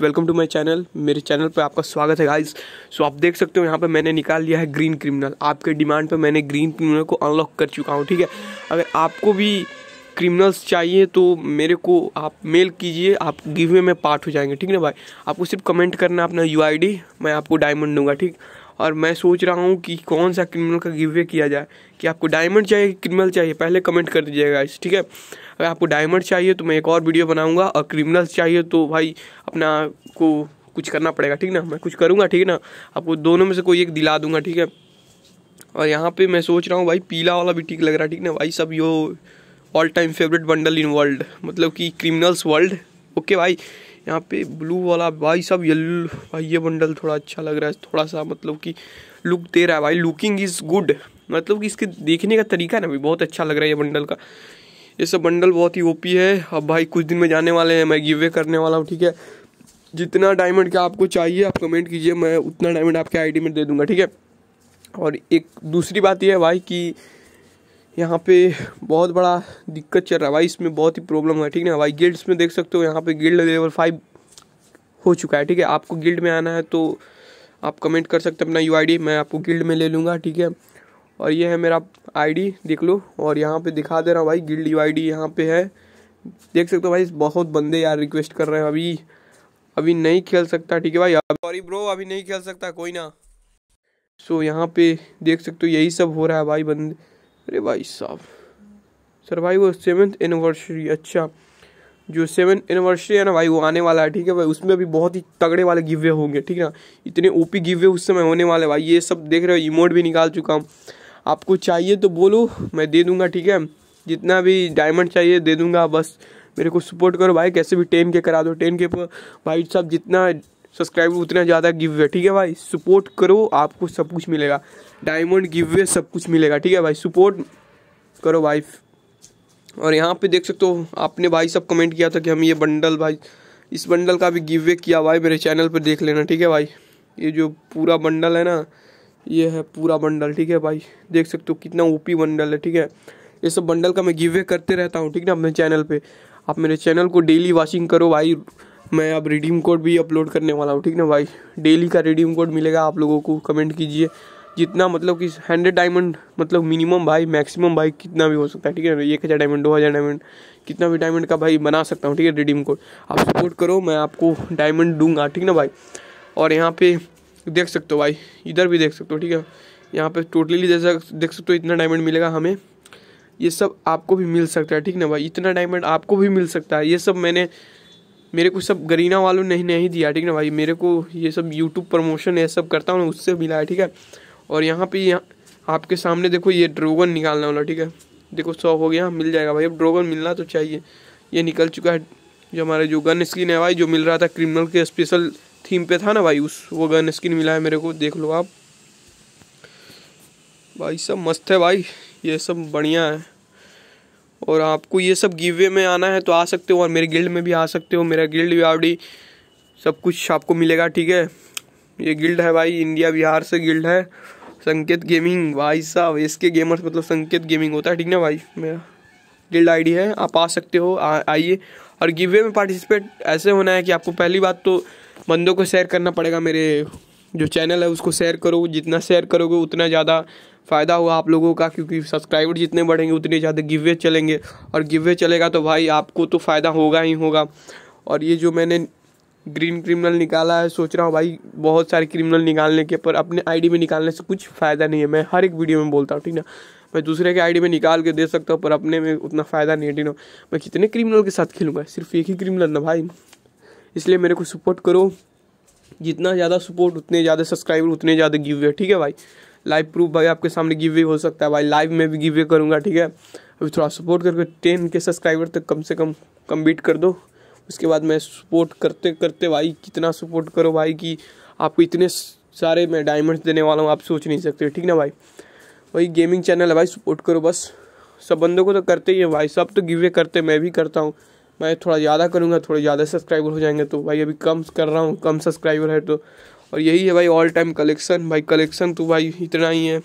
welcome to my channel मेरे channel पे आपका स्वागत है गाइस सो आप देख सकते हो यहाँ पे मैंने निकाल लिया है ग्रीन क्रिमिनल आपके डिमांड पे मैंने ग्रीन क्रिमिनल को अनलॉक कर चुका हूँ ठीक है अगर आपको भी क्रिमिनल्स चाहिए तो मेरे को आप मेल कीजिए आप गिवे में पार्ट हो जाएंगे ठीक है भाई आपको सिर्फ कमेंट करना अपना यू मैं आपको डायमंड दूंगा ठीक और मैं सोच रहा हूँ कि कौन सा क्रिमिनल का गिवे किया जाए कि आपको डायमंड चाहिए कि क्रिमिनल चाहिए पहले कमेंट कर दीजिएगा इस ठीक है अगर आपको डायमंड चाहिए तो मैं एक और वीडियो बनाऊँगा और क्रिमिनल्स चाहिए तो भाई अपना को कुछ करना पड़ेगा ठीक ना मैं कुछ करूँगा ठीक ना आपको दोनों में से कोई एक दिला दूंगा ठीक है और यहाँ पर मैं सोच रहा हूँ भाई पीला वाला भी ठीक लग रहा है ठीक ना भाई सब yo all time favourite bundle in world मतलब कि क्रिमिनल्स वर्ल्ड ओके भाई यहाँ पे ब्लू वाला भाई सब येल्लो भाई ये बंडल थोड़ा अच्छा लग रहा है थोड़ा सा मतलब कि लुक दे रहा है भाई लुकिंग इज़ गुड मतलब कि इसके देखने का तरीका ना भाई बहुत अच्छा लग रहा है ये बंडल का ये सब बंडल बहुत ही ओपी है अब भाई कुछ दिन में जाने वाले हैं मैं गिवे करने वाला हूँ ठीक है जितना डायमंड का आपको चाहिए आप कमेंट कीजिए मैं उतना डायमंड आपके आईडी में दे दूंगा ठीक है और एक दूसरी बात यह है भाई कि यहाँ पे बहुत बड़ा दिक्कत चल रहा है भाई इसमें बहुत ही प्रॉब्लम है ठीक है भाई गिल्ड्स में देख सकते हो यहाँ पे गिल्ड लेवल फाइव हो चुका है ठीक है आपको गिल्ड में आना है तो आप कमेंट कर सकते हो अपना यू मैं आपको गिल्ड में ले लूँगा ठीक है और ये है मेरा आईडी देख लो और यहाँ पे दिखा दे रहा हूँ भाई गिल्ड यू आई डी यहाँ पे है देख सकते हो भाई बहुत बंदे यार रिक्वेस्ट कर रहे हैं अभी अभी नहीं खेल सकता ठीक है भाई सॉरी ब्रो अभी नहीं खेल सकता कोई ना सो so, यहाँ पे देख सकते हो यही सब हो रहा है भाई बंदे अरे भाई साहब सरवाइव भाई वो सेवन्थ एनिवर्सरी अच्छा जो सेवन एनिवर्सरी है ना भाई वो आने वाला है ठीक है भाई उसमें भी बहुत ही तगड़े वाले गिवे होंगे ठीक है ना इतने ओपी गिवे उस समय होने वाले भाई ये सब देख रहे हो इमोट भी निकाल चुका हूँ आपको चाहिए तो बोलो मैं दे दूंगा ठीक है जितना भी डायमंड चाहिए दे दूंगा बस मेरे को सपोर्ट करो भाई कैसे भी टेन के करा दो टेन के भाई साहब जितना सब्सक्राइब उतना ज़्यादा गिव वे ठीक है भाई सपोर्ट करो आपको सब कुछ मिलेगा डायमंड गिव वे सब कुछ मिलेगा ठीक है भाई सपोर्ट करो भाई और यहाँ पे देख सकते हो आपने भाई सब कमेंट किया था कि हम ये बंडल भाई इस बंडल का भी गिव वे किया भाई मेरे चैनल पर देख लेना ठीक है भाई ये जो पूरा बंडल है ना ये है पूरा बंडल ठीक है भाई देख सकते हो कितना ओपी बंडल है ठीक है ये सब बंडल का मैं गिव वे करते रहता हूँ ठीक है ना अपने चैनल पे आप मेरे चैनल को डेली वॉचिंग करो भाई मैं अब रिडीम कोड भी अपलोड करने वाला हूँ ठीक ना भाई डेली का रिडीम कोड मिलेगा आप लोगों को कमेंट कीजिए जितना मतलब कि हंड्रेड डायमंड मतलब मिनिमम भाई मैक्सिमम भाई कितना भी हो सकता है ठीक है एक हज़ार डायमंड दो हज़ार डायमंड कितना भी डायमंड का भाई बना सकता हूँ ठीक है रिडीम कोड आप सपोर्ट करो मैं आपको डायमंड दूंगा ठीक ना भाई और यहाँ पे देख सकते हो भाई इधर भी देख सकते हो ठीक है यहाँ पे टोटली जैसा देख सकते हो इतना डायमंड मिलेगा हमें ये सब आपको भी मिल सकता है ठीक ना भाई इतना डायमंड आपको भी मिल सकता है ये सब मैंने मेरे को सब गरीना वालों ने नहीं दिया ठीक ना भाई मेरे को ये सब यूट्यूब प्रमोशन ये सब करता हूँ उससे मिला है ठीक है और यहाँ पे यहाँ आपके सामने देखो ये ड्रोगन निकालने वाला ठीक है देखो सौ हो गया मिल जाएगा भाई अब ड्रोगन मिलना तो चाहिए ये निकल चुका है जो हमारे जो गन स्किन है भाई जो मिल रहा था क्रिमिनल के स्पेशल थीम पे था ना भाई उस वो गन स्किन मिला है मेरे को देख लो आप भाई सब मस्त है भाई ये सब बढ़िया है और आपको ये सब गिवे में आना है तो आ सकते हो और मेरे गिल्ड में भी आ सकते हो मेरा गिल्ड भी सब कुछ आपको मिलेगा ठीक है ये गिल्ड है भाई इंडिया बिहार से गिल्ड है संकेत गेमिंग भाई साहब इसके गेमर्स मतलब संकेत गेमिंग होता है ठीक ना भाई मेरा गिल्ड आईडी है आप आ सकते हो आइए और गिवे में पार्टिसिपेट ऐसे होना है कि आपको पहली बात तो बंदों को शेयर करना पड़ेगा मेरे जो चैनल है उसको शेयर करो जितना शेयर करोगे उतना ज़्यादा फ़ायदा हुआ आप लोगों का क्योंकि सब्सक्राइबर जितने बढ़ेंगे उतने ज़्यादा गिवे चलेंगे और गिवे चलेगा तो भाई आपको तो फ़ायदा होगा ही होगा और ये जो मैंने ग्रीन क्रिमिनल निकाला है सोच रहा हूँ भाई बहुत सारे क्रिमिनल निकालने के पर अपने आईडी में निकालने से कुछ फ़ायदा नहीं है मैं हर एक वीडियो में बोलता हूँ ठीक ना मैं दूसरे के आईडी में निकाल के दे सकता हूँ पर अपने में उतना फ़ायदा नहीं है ठीक ना मैं कितने क्रिमिनल के साथ खेलूँगा सिर्फ एक ही क्रिमिनल ना भाई इसलिए मेरे को सपोर्ट करो जितना ज़्यादा सपोर्ट उतने ज़्यादा सब्सक्राइबर उतने ज़्यादा गिव्य ठीक है भाई लाइव प्रूफ भाई आपके सामने गिव वे हो सकता है भाई लाइव में भी गिव वे करूँगा ठीक है अभी थोड़ा सपोर्ट करके टेन के सब्सक्राइबर तक कम से कम कम्बीट कर दो उसके बाद मैं सपोर्ट करते करते भाई कितना सपोर्ट करो भाई कि आपको इतने सारे मैं डायमंड्स देने वाला हूँ आप सोच नहीं सकते ठीक ना भाई वही गेमिंग चैनल है भाई सपोर्ट करो बस सब बंदों को तो करते ही है भाई सब तो गिवे करते मैं भी करता हूँ मैं थोड़ा ज़्यादा करूँगा थोड़ा ज़्यादा सब्सक्राइबर हो जाएंगे तो भाई अभी कम कर रहा हूँ कम सब्सक्राइबर है तो और यही है भाई ऑल टाइम कलेक्शन भाई कलेक्शन तो भाई इतना ही है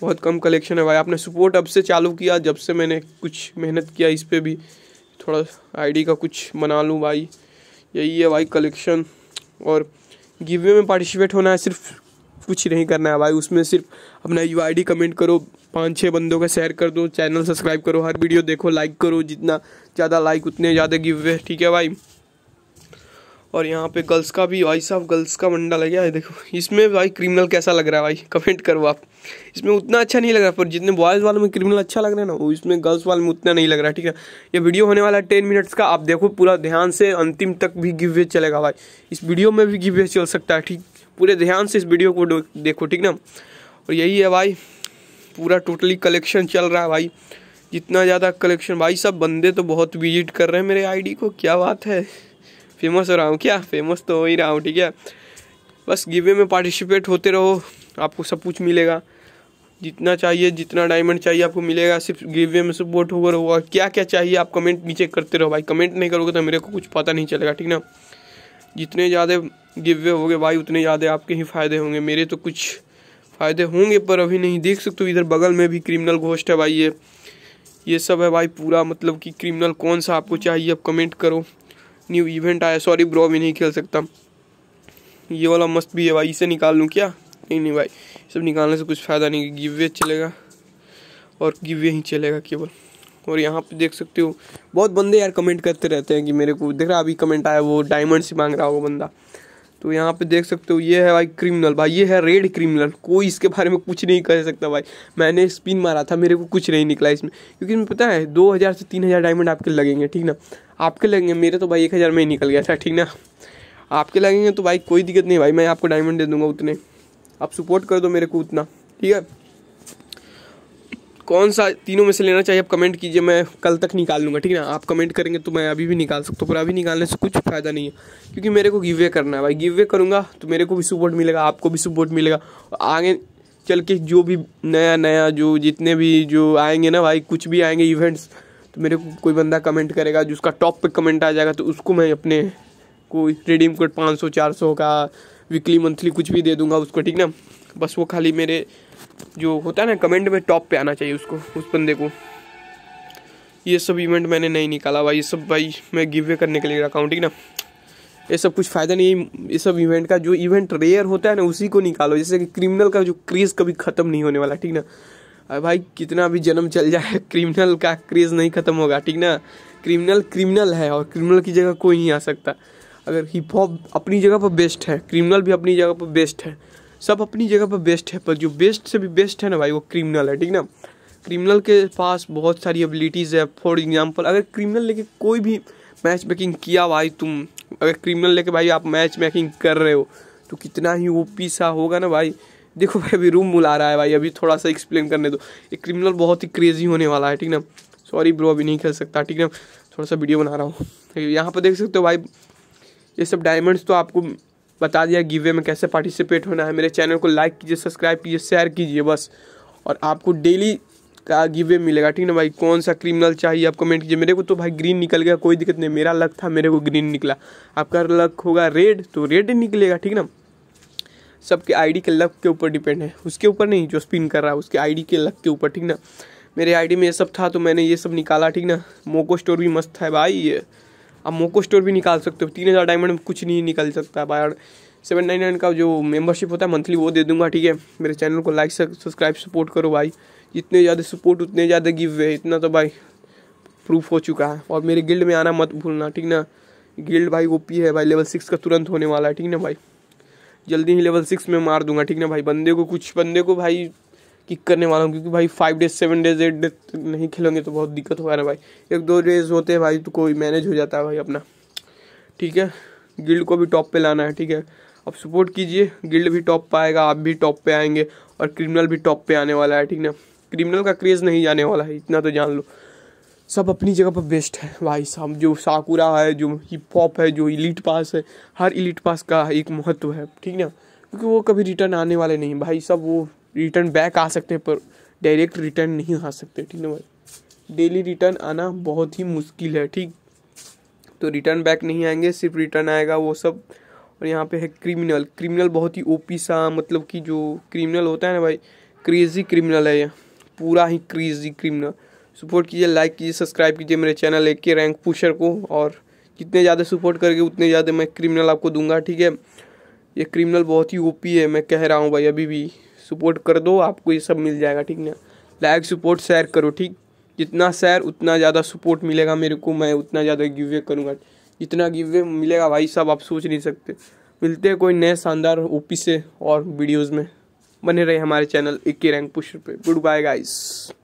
बहुत कम कलेक्शन है भाई आपने सपोर्ट अब से चालू किया जब से मैंने कुछ मेहनत किया इस पर भी थोड़ा आईडी का कुछ मना लूँ भाई यही है भाई कलेक्शन और गिवे में पार्टिसिपेट होना है सिर्फ कुछ नहीं करना है भाई उसमें सिर्फ अपना यू आई डी कमेंट करो पाँच छः बंदों का शेयर कर दो चैनल सब्सक्राइब करो हर वीडियो देखो लाइक करो जितना ज़्यादा लाइक उतने ज़्यादा गिव ठीक है भाई और यहाँ पे गर्ल्स का भी भाई साहब गर्ल्स का मंडा लग गया है देखो इसमें भाई क्रिमिनल कैसा लग रहा है भाई कमेंट करो आप इसमें उतना अच्छा नहीं लग रहा पर जितने बॉयज़ वाले में क्रिमिनल अच्छा लग रहा है ना वो इसमें गर्ल्स वाले में उतना नहीं लग रहा है ठीक है ये वीडियो होने वाला है टेन मिनट्स का आप देखो पूरा ध्यान से अंतिम तक भी गिव चलेगा भाई इस वीडियो में भी गिव चल सकता है ठीक पूरे ध्यान से इस वीडियो को देखो ठीक ना और यही है भाई पूरा टोटली कलेक्शन चल रहा है भाई जितना ज़्यादा कलेक्शन भाई सब बंदे तो बहुत विजिट कर रहे हैं मेरे आईडी को क्या बात है फेमस हो रहा हूँ क्या फेमस तो हो ही रहा हूँ ठीक है बस गिवे में पार्टिसिपेट होते रहो आपको सब कुछ मिलेगा जितना चाहिए जितना डायमंड चाहिए आपको मिलेगा सिर्फ गिवे में सपोर्ट होकर होगा क्या क्या चाहिए आप कमेंट नीचे करते रहो भाई कमेंट नहीं करोगे तो मेरे को कुछ पता नहीं चलेगा ठीक ना जितने ज़्यादा गिवे होगे भाई उतने ज़्यादा आपके ही फ़ायदे होंगे मेरे तो कुछ फ़ायदे होंगे पर अभी नहीं देख सकते इधर बगल में भी क्रिमिनल घोष्ट है भाई ये ये सब है भाई पूरा मतलब कि क्रिमिनल कौन सा आपको चाहिए आप कमेंट करो न्यू इवेंट आया सॉरी ब्रो भी नहीं खेल सकता ये वाला मस्त भी है भाई इसे निकाल लूँ क्या नहीं नहीं भाई सब निकालने से कुछ फ़ायदा नहीं गिव वे चलेगा और गिव वे ही चलेगा केवल और यहाँ पे देख सकते हो बहुत बंदे यार कमेंट करते रहते हैं कि मेरे को देख रहा अभी कमेंट आया वो डायमंड से मांग रहा होगा बंदा तो यहाँ पे देख सकते हो ये है भाई क्रिमिनल भाई ये है रेड क्रिमिनल कोई इसके बारे में कुछ नहीं कह सकता भाई मैंने स्पिन मारा था मेरे को कुछ नहीं निकला इसमें क्योंकि मुझे पता है दो हज़ार से तीन हज़ार डायमंड आपके लगेंगे ठीक ना आपके लगेंगे मेरे तो भाई एक हज़ार में ही निकल गया था ठीक ना आपके लगेंगे तो भाई कोई दिक्कत नहीं भाई मैं आपको डायमंड दे दूँगा उतने आप सपोर्ट कर दो मेरे को उतना ठीक है कौन सा तीनों में से लेना चाहिए आप कमेंट कीजिए मैं कल तक निकाल लूँगा ठीक है ना आप कमेंट करेंगे तो मैं अभी भी निकाल सकता हूँ पर अभी निकालने से कुछ फ़ायदा नहीं है क्योंकि मेरे को गिव वे करना है भाई गिव वे करूँगा तो मेरे को भी सपोर्ट मिलेगा आपको भी सपोर्ट मिलेगा आगे चल के जो भी नया नया जो जितने भी जो आएंगे ना भाई कुछ भी आएंगे इवेंट्स तो मेरे को कोई बंदा कमेंट करेगा जिसका टॉप पे कमेंट आ जाएगा तो उसको मैं अपने कोई रिडीम कोड पाँच सौ चार सौ का वीकली मंथली कुछ भी दे दूंगा उसको ठीक ना बस वो खाली मेरे जो होता है ना कमेंट में टॉप पे आना चाहिए उसको उस बंदे को ये सब इवेंट मैंने नहीं निकाला भाई ये सब भाई मैं गिव वे करने के लिए रखा हूँ ठीक ना ये सब कुछ फ़ायदा नहीं ये सब इवेंट का जो इवेंट रेयर होता है ना उसी को निकालो जैसे कि क्रिमिनल का जो क्रेज़ कभी ख़त्म नहीं होने वाला ठीक ना अरे भाई कितना भी जन्म चल जाए क्रिमिनल का क्रेज़ नहीं ख़त्म होगा ठीक ना क्रिमिनल क्रिमिनल है और क्रिमिनल की जगह कोई नहीं आ सकता अगर हिप हॉप अपनी जगह पर बेस्ट है क्रिमिनल भी अपनी जगह पर बेस्ट है सब अपनी जगह पर बेस्ट है पर जो बेस्ट से भी बेस्ट है ना भाई वो क्रिमिनल है ठीक ना क्रिमिनल के पास बहुत सारी एबिलिटीज़ है फॉर एग्जाम्पल अगर क्रिमिनल लेके कोई भी मैच मेकिंग किया भाई तुम अगर क्रिमिनल लेके भाई आप मैच मेकिंग कर रहे हो तो कितना ही वो पीसा होगा ना भाई देखो भाई अभी रूम बुला रहा है भाई अभी थोड़ा सा एक्सप्लेन करने दो ये क्रिमिनल बहुत ही क्रेजी होने वाला है ठीक ना सॉरी ब्रो अभी नहीं खेल सकता ठीक ना थोड़ा सा वीडियो बना रहा हूँ यहाँ पर देख सकते हो भाई ये सब डायमंड्स तो आपको बता दिया गिवे में कैसे पार्टिसिपेट होना है मेरे चैनल को लाइक कीजिए सब्सक्राइब कीजिए शेयर कीजिए बस और आपको डेली का गिवे मिलेगा ठीक ना भाई कौन सा क्रिमिनल चाहिए आप कमेंट कीजिए मेरे को तो भाई ग्रीन निकल गया कोई दिक्कत नहीं मेरा लक था मेरे को ग्रीन निकला आपका लक होगा रेड तो रेड निकलेगा ठीक ना सबके आईडी के लक के ऊपर डिपेंड है उसके ऊपर नहीं जो स्पिन कर रहा है उसके आईडी के लक के ऊपर ठीक ना मेरे आईडी में ये सब था तो मैंने ये सब निकाला ठीक ना मोको स्टोर भी मस्त है भाई ये आप मोको स्टोर भी निकाल सकते हो तीन हज़ार डायमंड में कुछ नहीं निकल सकता बाय सेवन नाइन नाइन का जो मेंबरशिप होता है मंथली वो दे दूंगा ठीक है मेरे चैनल को लाइक सब्सक्राइब सपोर्ट करो भाई जितने ज़्यादा सपोर्ट उतने ज़्यादा गिव है इतना तो भाई प्रूफ हो चुका है और मेरे गिल्ड में आना मत भूलना ठीक ना गिल्ड भाई वो पी है भाई लेवल सिक्स का तुरंत होने वाला है ठीक ना भाई जल्दी ही लेवल सिक्स में मार दूंगा ठीक ना भाई बंदे को कुछ बंदे को भाई किक करने वाला हूँ क्योंकि भाई five days seven days eight days नहीं खेलेंगे तो बहुत दिक्कत होगा ना भाई एक दो डेज होते हैं भाई तो कोई मैनेज हो जाता है भाई अपना ठीक है गिल्ड को भी टॉप पे लाना है ठीक है अब सपोर्ट कीजिए गिल्ड भी टॉप पर आएगा आप भी टॉप पे आएंगे और क्रिमिनल भी टॉप पे आने वाला है ठीक ना क्रिमिनल का क्रेज़ नहीं जाने वाला है इतना तो जान लो सब अपनी जगह पर बेस्ट है भाई साहब जो साकुरा है जो हिप हॉप है जो इलीट पास है हर इलीट पास का एक महत्व है ठीक ना क्योंकि वो कभी रिटर्न आने वाले नहीं भाई सब वो रिटर्न बैक आ सकते हैं पर डायरेक्ट रिटर्न नहीं आ सकते ठीक है भाई डेली रिटर्न आना बहुत ही मुश्किल है ठीक तो रिटर्न बैक नहीं आएंगे सिर्फ रिटर्न आएगा वो सब और यहाँ पे है क्रिमिनल क्रिमिनल बहुत ही ओपी सा मतलब कि जो क्रिमिनल होता है ना भाई क्रेजी क्रिमिनल है ये पूरा ही क्रेजी क्रिमिनल सपोर्ट कीजिए लाइक कीजिए सब्सक्राइब कीजिए मेरे चैनल एक के रैंक पुशर को और जितने ज़्यादा सपोर्ट करके उतने ज़्यादा मैं क्रिमिनल आपको दूंगा ठीक है ये क्रिमिनल बहुत ही ओपी है मैं कह रहा हूँ भाई अभी भी सपोर्ट कर दो आपको ये सब मिल जाएगा ठीक ना लाइक सपोर्ट शेयर करो ठीक जितना शेयर उतना ज़्यादा सपोर्ट मिलेगा मेरे को मैं उतना ज़्यादा गिवे करूँगा जितना गिवे मिलेगा भाई साहब आप सोच नहीं सकते मिलते हैं कोई नए शानदार ओपी से और वीडियोज़ में बने रहे हमारे चैनल इक्की रैंक पुष्ट पे गुड बाय गाइस